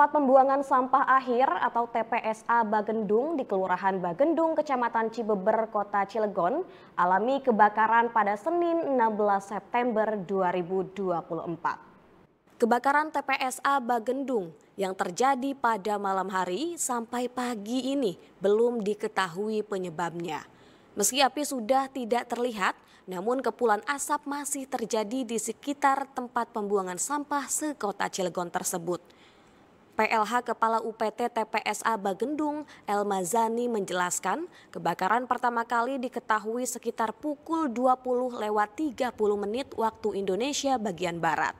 Tempat pembuangan sampah akhir atau TPSA Bagendung di Kelurahan Bagendung, Kecamatan Cibeber, Kota Cilegon, alami kebakaran pada Senin 16 September 2024. Kebakaran TPSA Bagendung yang terjadi pada malam hari sampai pagi ini belum diketahui penyebabnya. Meski api sudah tidak terlihat, namun kepulan asap masih terjadi di sekitar tempat pembuangan sampah sekota Cilegon tersebut. PLH Kepala UPT TPSA Bagendung, Zani menjelaskan, kebakaran pertama kali diketahui sekitar pukul 20 lewat 30 menit waktu Indonesia bagian barat.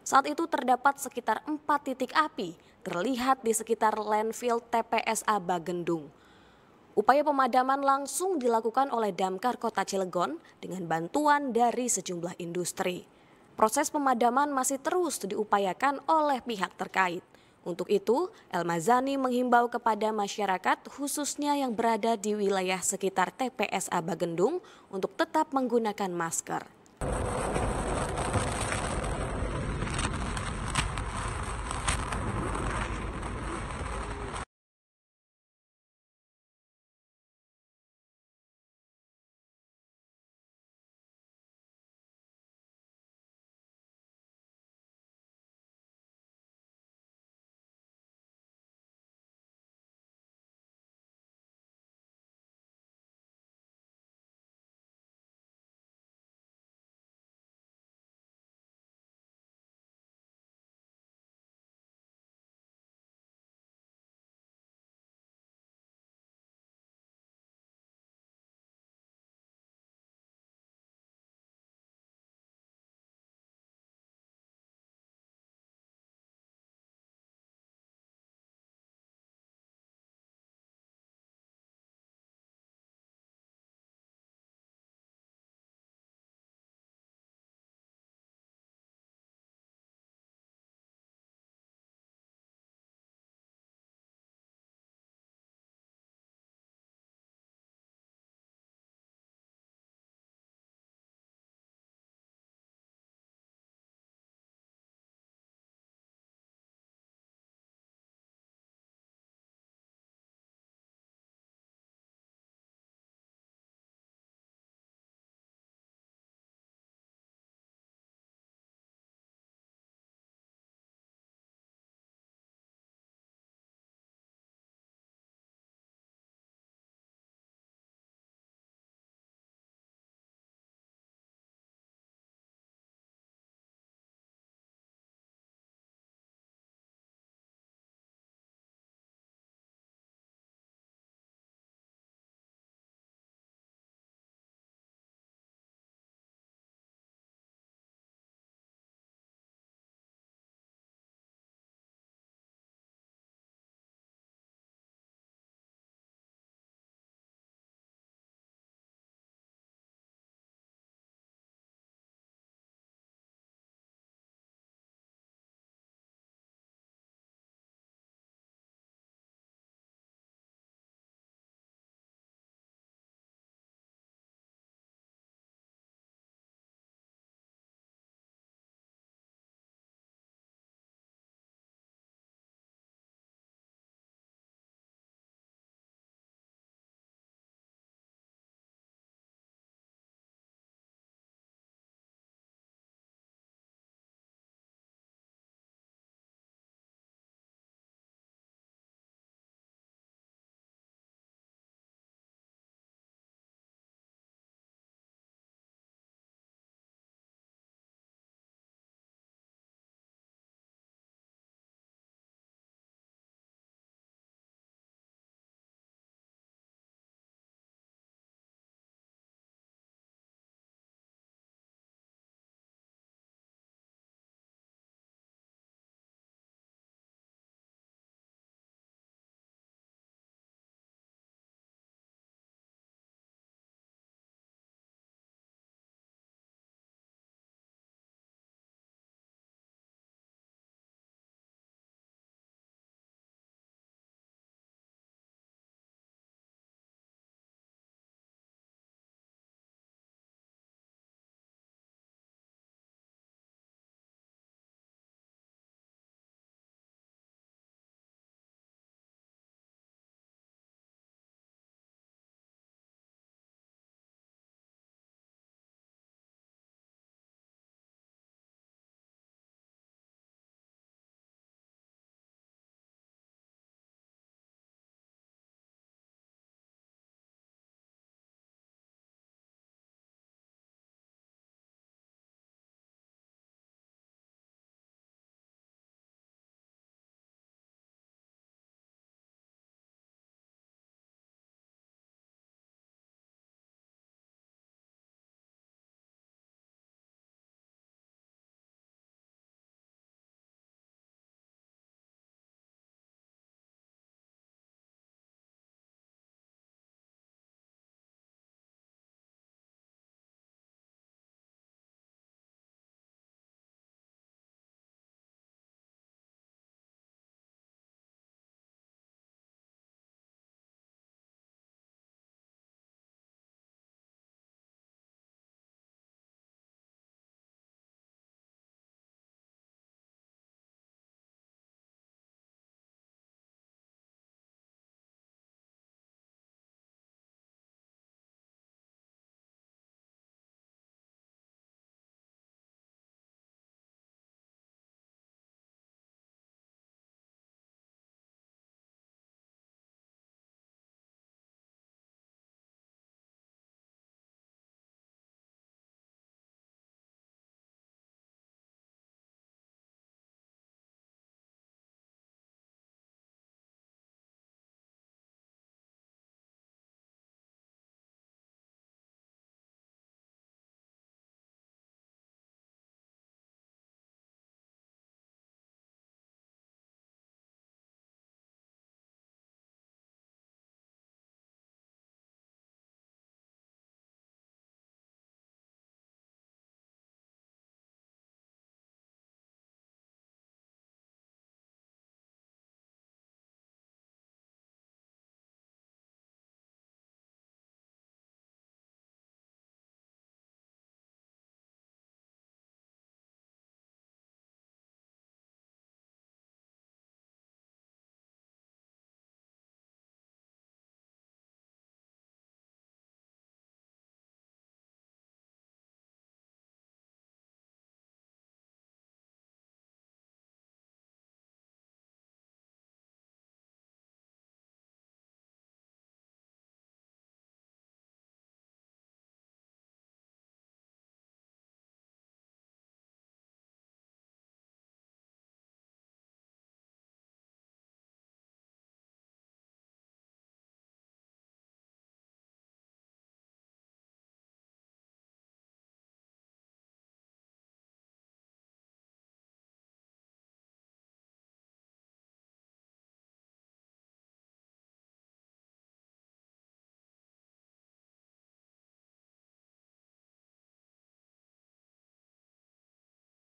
Saat itu terdapat sekitar 4 titik api terlihat di sekitar landfill TPSA Bagendung. Upaya pemadaman langsung dilakukan oleh Damkar Kota Cilegon dengan bantuan dari sejumlah industri. Proses pemadaman masih terus diupayakan oleh pihak terkait. Untuk itu, Elmazani menghimbau kepada masyarakat khususnya yang berada di wilayah sekitar TPSA Bagendung untuk tetap menggunakan masker.